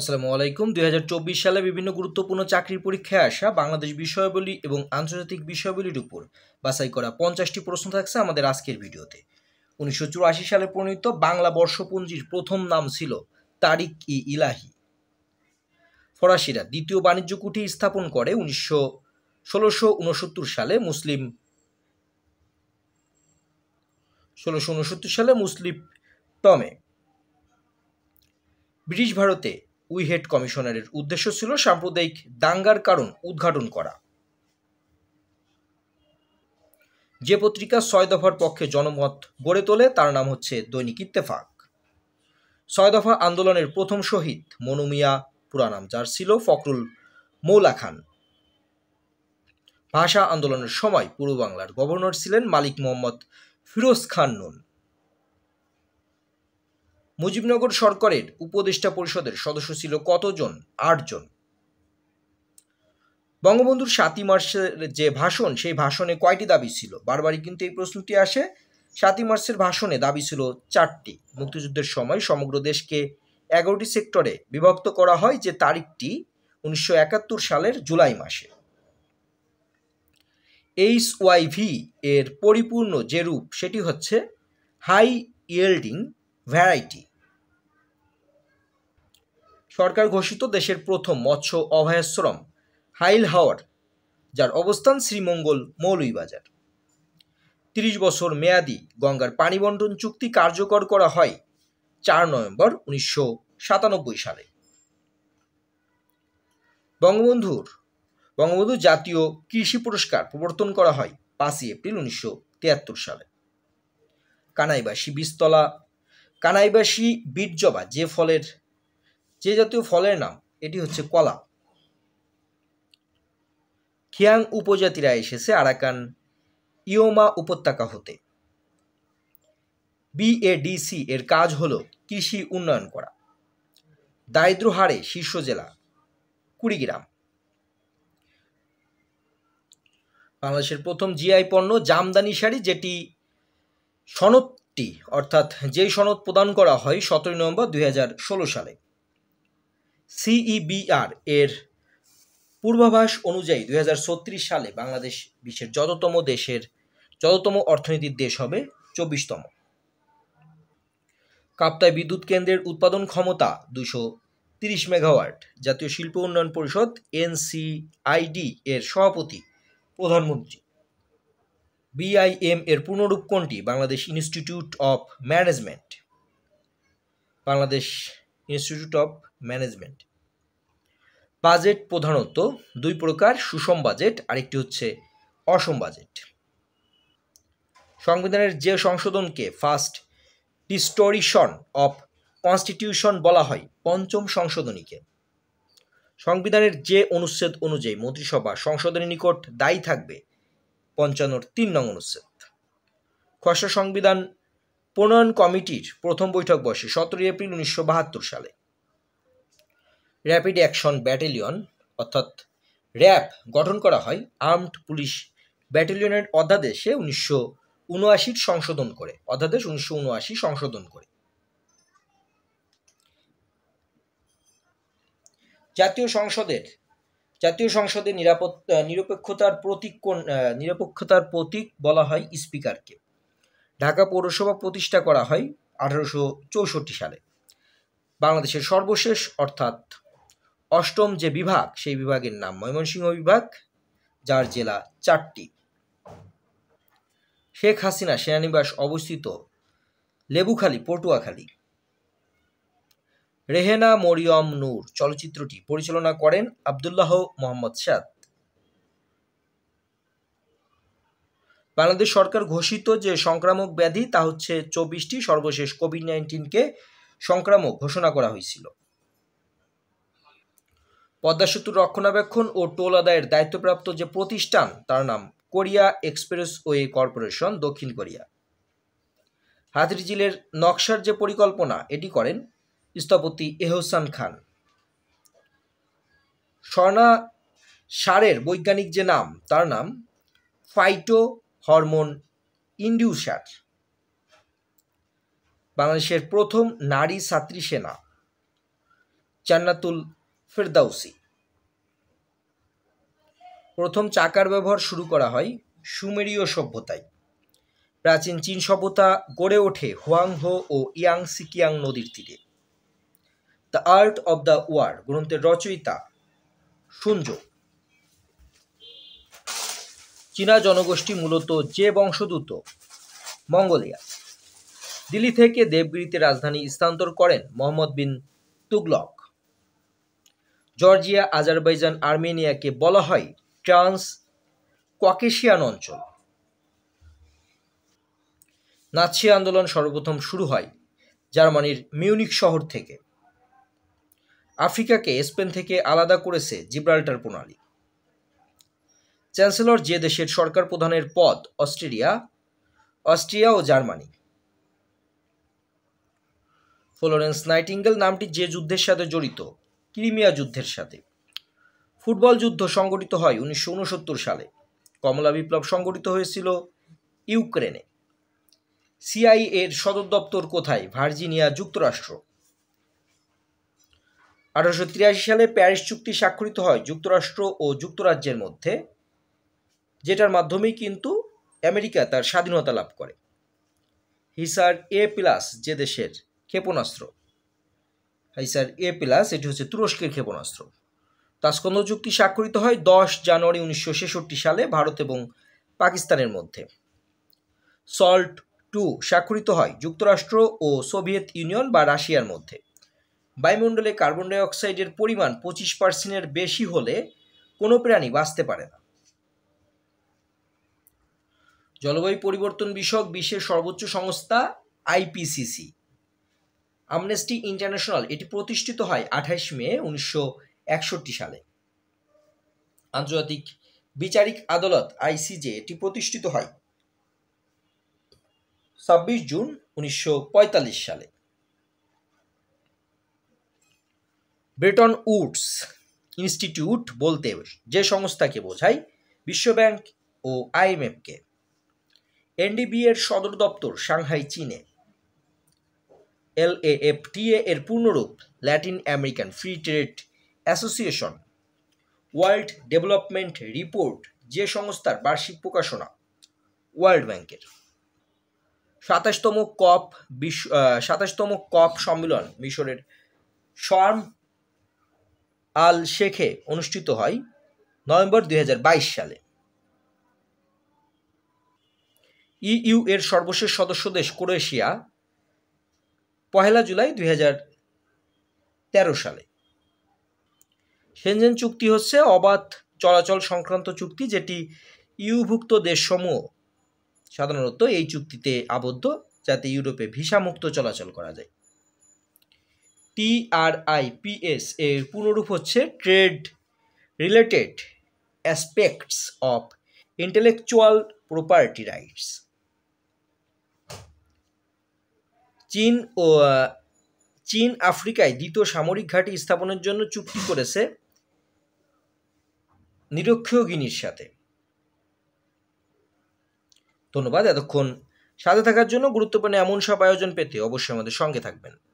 আসসালামু আলাইকুম দুই সালে বিভিন্ন গুরুত্বপূর্ণ চাকরির পরীক্ষায় আসা বাংলাদেশ বিষয়াবলী এবং আন্তর্জাতিক বিষয়াবলীর উপর বাছাই করা পঞ্চাশটি প্রশ্ন থাকছে আমাদের আজকের ভিডিওতে উনিশশো সালে প্রণীত বাংলা বর্ষপঞ্জির প্রথম নাম ছিল তারিক ই ইলাহি ফরাসিরা দ্বিতীয় বাণিজ্য কুঠি স্থাপন করে উনিশশো ষোলোশো উনসত্তর সালে মুসলিম ষোলোশো উনসত্তর সালে মুসলিম টমে ব্রিটিশ ভারতে উইহেড কমিশনারের উদ্দেশ্য ছিল সাম্প্রদায়িক দাঙ্গার কারণ উদ্ঘাটন করা যে পত্রিকা ছয় দফার পক্ষে জনমত গড়ে তোলে তার নাম হচ্ছে দৈনিক ইত্তেফাক ছয় দফা আন্দোলনের প্রথম শহীদ মনুমিয়া পুরানাম যার ছিল ফখরুল মৌলা খান ভাষা আন্দোলনের সময় পূর্ব বাংলার গভর্নর ছিলেন মালিক মোহাম্মদ ফিরোজ খান নুন মুজিবনগর সরকারের উপদেষ্টা পরিষদের সদস্য ছিল কতজন আটজন বঙ্গবন্ধুর সাতই মার্চের যে ভাষণ সেই ভাষণে কয়টি দাবি ছিল বারবারই কিন্তু এই প্রশ্নটি আসে সাতই মার্চের ভাষণে দাবি ছিল চারটি মুক্তিযুদ্ধের সময় সমগ্র দেশকে এগারোটি সেক্টরে বিভক্ত করা হয় যে তারিখটি উনিশশো একাত্তর সালের জুলাই মাসে এইচ ওয়াইভি এর পরিপূর্ণ যে রূপ সেটি হচ্ছে হাই ইয়েল্ডিং ভ্যারাইটি সরকার ঘোষিত দেশের প্রথম মৎস্য অভয়াশ্রম হাইল হাওয়ার যার অবস্থান শ্রীমঙ্গল মৌলুইবাজার তিরিশ বছর মেয়াদি গঙ্গার পানি বন্টন চুক্তি কার্যকর করা হয় চার নভেম্বর উনিশশো সাতানব্বই সালে বঙ্গবন্ধুর বঙ্গবন্ধু জাতীয় কৃষি পুরস্কার প্রবর্তন করা হয় পাঁচই এপ্রিল উনিশশো তিয়াত্তর সালে কানাইবাসী বিস্তলা কানাইবাসী জবা যে ফলের যে জাতীয় ফলের নাম এটি হচ্ছে কলা খিয়াং উপজাতিরা এসেছে আরাকান ইয়োমা উপত্যকা হতে বিএডিসি এর কাজ হল কৃষি উন্নয়ন করা দারিদ্র হারে শীর্ষ জেলা কুড়িগ্রাম বাংলাদেশের প্রথম জিআই পণ্য জামদানি শাড়ি যেটি সনদ টি অর্থাৎ যেই সনদ প্রদান করা হয় সতেরোই নভেম্বর দুই সালে সিইবিআর এর পূর্বাভাস অনুযায়ী দুই সালে বাংলাদেশ বিশ্বের যততম দেশের যততম অর্থনীতির দেশ হবে চব্বিশতম কাপ্তায় বিদ্যুৎ কেন্দ্রের উৎপাদন ক্ষমতা দুশো তিরিশ মেগাওয়াট জাতীয় শিল্প উন্নয়ন পরিষদ এনসিআইডি এর সভাপতি প্রধানমন্ত্রী বিআইএম এর পুনরূপ কোনটি Bangladesh institute of management Bangladesh institute of management budget প্রধানত দুই প্রকার সুষম বাজেট আরেকটি হচ্ছে অসম বাজেট সংবিধানের যে সংশোধনকে ফার্স্ট ডিস্টোরিশন অফ কনস্টিটিউশন বলা হয় পঞ্চম সংশোধনীকে সংবিধানের যে অনুচ্ছেদ অনুযায়ী মন্ত্রিসভা সংশোধনের নিকট দায়ী থাকবে পঞ্চান্নর তিন নং অনুচ্ছেদ খসড়া সংবিধান প্রণয়ন কমিটির প্রথম বৈঠক বসে সতেরো এপ্রিল উনিশশো বাহাত্তর সালে র্যাপিড অ্যাকশন ব্যাটালিয়ন অর্থাৎ র‍্যাপ গঠন করা হয় আর্মড পুলিশ ব্যাটালিয়নের অধ্যাদেশে উনিশশো উনআশির সংশোধন করে অধ্যাদেশ উনিশশো উনআশি সংশোধন করে জাতীয় সংসদের জাতীয় সংসদে নিরাপত্তা নিরপেক্ষতার প্রতীক কোন নিরপেক্ষতার প্রতীক বলা হয় স্পিকারকে ঢাকা পৌরসভা প্রতিষ্ঠা করা হয় আঠারোশো চৌষট্টি সালে বাংলাদেশের সর্বশেষ অর্থাৎ অষ্টম যে বিভাগ সেই বিভাগের নাম ময়মনসিংহ বিভাগ যার জেলা চারটি শেখ হাসিনা সেনানিবাস অবস্থিত লেবুখালী পটুয়াখালী রেহেনা মরিয়ম নূর চলচ্চিত্রটি পরিচালনা করেন আবদুল্লাহ মোহাম্মদ সাদ বাংলাদেশ সরকার ঘোষিত যে সংক্রামক ব্যাধি তা হচ্ছে চব্বিশটি সর্বশেষ কোভিড নাইন্টিনকে সংক্রামক ঘোষণা করা হয়েছিল পদ্মা সেতুর রক্ষণাবেক্ষণ ও টোল আদায়ের দায়িত্বপ্রাপ্ত যে প্রতিষ্ঠান তার নাম কোরিয়া এক্সপ্রেস ওয়ে কর্পোরেশন দক্ষিণ কোরিয়া জিলের নকশার যে পরিকল্পনা এটি করেন স্থপতি এহসান খান স্বর্ণা সারের বৈজ্ঞানিক যে নাম তার নাম ফাইটো হরমোন ইন্ডিউসার বাংলাদেশের প্রথম নারী ছাত্রী সেনা চান্নাতুল ফেরদাউসি প্রথম চাকার ব্যবহার শুরু করা হয় সুমেরীয় সভ্যতায় প্রাচীন চীন সভ্যতা গড়ে ওঠে হোয়াংহো ও ইয়াং সিকিয়াং নদীর তীরে the art of the war গ্রন্থের রচয়িতা সুঞ্জ চীনা জনগোষ্ঠী মূলত যে বংশদূত মঙ্গোলিয়া দিল্লি থেকে দেবগিরিতে রাজধানী স্থানান্তর করেন মোহাম্মদ বিন তুগলক জর্জিয়া আজারবাইজান আর্মেনিয়াকে বলা হয় ট্রান্স ককেশিয়ান অঞ্চল নাৎসি আন্দোলন সর্বপ্রথম শুরু হয় জার্মানির মিউনিক শহর থেকে আফ্রিকাকে স্পেন থেকে আলাদা করেছে জিব্রাল্টার প্রণালী চ্যান্সেলর যে দেশের সরকার প্রধানের পদ অস্ট্রেলিয়া অস্ট্রিয়া ও জার্মানি ফ্লোরেন্স নাইটিঙ্গেল নামটি যে যুদ্ধের সাথে জড়িত ক্রিমিয়া যুদ্ধের সাথে ফুটবল যুদ্ধ সংগঠিত হয় উনিশশো সালে কমলা বিপ্লব সংগঠিত হয়েছিল ইউক্রেনে সিআইএর সদর দপ্তর কোথায় ভার্জিনিয়া যুক্তরাষ্ট্র আঠারোশো সালে প্যারিস চুক্তি স্বাক্ষরিত হয় যুক্তরাষ্ট্র ও যুক্তরাজ্যের মধ্যে যেটার মাধ্যমেই কিন্তু আমেরিকা তার স্বাধীনতা লাভ করে হিসার এ প্লাস যে দেশের ক্ষেপণাস্ত্র হিসার এ প্লাস এটি হচ্ছে তুরস্কের ক্ষেপণাস্ত্র তাস্কন্দ চুক্তি স্বাক্ষরিত হয় দশ জানুয়ারি উনিশশো সালে ভারত এবং পাকিস্তানের মধ্যে সল্ট টু স্বাক্ষরিত হয় যুক্তরাষ্ট্র ও সোভিয়েত ইউনিয়ন বা রাশিয়ার মধ্যে বায়ুমণ্ডলে কার্বন ডাইঅক্সাইডের পরিমাণ পঁচিশ পার্সেন্টের বেশি হলে কোনো প্রাণী বাঁচতে পারে না জলবায়ু পরিবর্তন বিষয়ক বিশ্বের সর্বোচ্চ সংস্থা আইপিসিসি আমনেস্টি ইন্টারন্যাশনাল এটি প্রতিষ্ঠিত হয় আঠাশ মে উনিশশো একষট্টি সালে আন্তর্জাতিক বিচারিক আদালত আইসিজে এটি প্রতিষ্ঠিত হয় ছাব্বিশ জুন উনিশশো সালে ব্রেটন উডস ইনস্টিটিউট বলতে যে সংস্থাকে বোঝায় বিশ্বব্যাংক ও আইএমএফকে এনডিবি এর সদর দপ্তর সাংহাই চীনে এল এ এর পূর্ণরূপ Latin American free trade association world development report যে সংস্থার বার্ষিক প্রকাশনা ওয়ার্ল্ড ব্যাংকের সাতাশতম কপ বিশ্ব সাতাশতম কপ সম্মেলন মিশরের শর্ম আল শেখে অনুষ্ঠিত হয় নভেম্বর দুই সালে ইউ এর সর্বশেষ সদস্য দেশ ক্রোয়েশিয়া পহেলা জুলাই দুই সালে সেনজেন চুক্তি হচ্ছে অবাধ চলাচল সংক্রান্ত চুক্তি যেটি ইউভুক্ত দেশসমূহ সাধারণত এই চুক্তিতে আবদ্ধ যাতে ইউরোপে ভিসামুক্ত চলাচল করা যায় টিআরআইপিএস এর পুনরূপ হচ্ছে trade related aspects of intellectual property rights চীন ও চীন আফ্রিকায় দ্বিতীয় সামরিক ঘাঁটি স্থাপনের জন্য চুক্তি করেছে নিরক্ষীয় গিনির সাথে ধন্যবাদ এতক্ষণ সাথে থাকার জন্য গুরুত্বপূর্ণ এমন সব আয়োজন পেতে অবশ্যই আমাদের সঙ্গে থাকবেন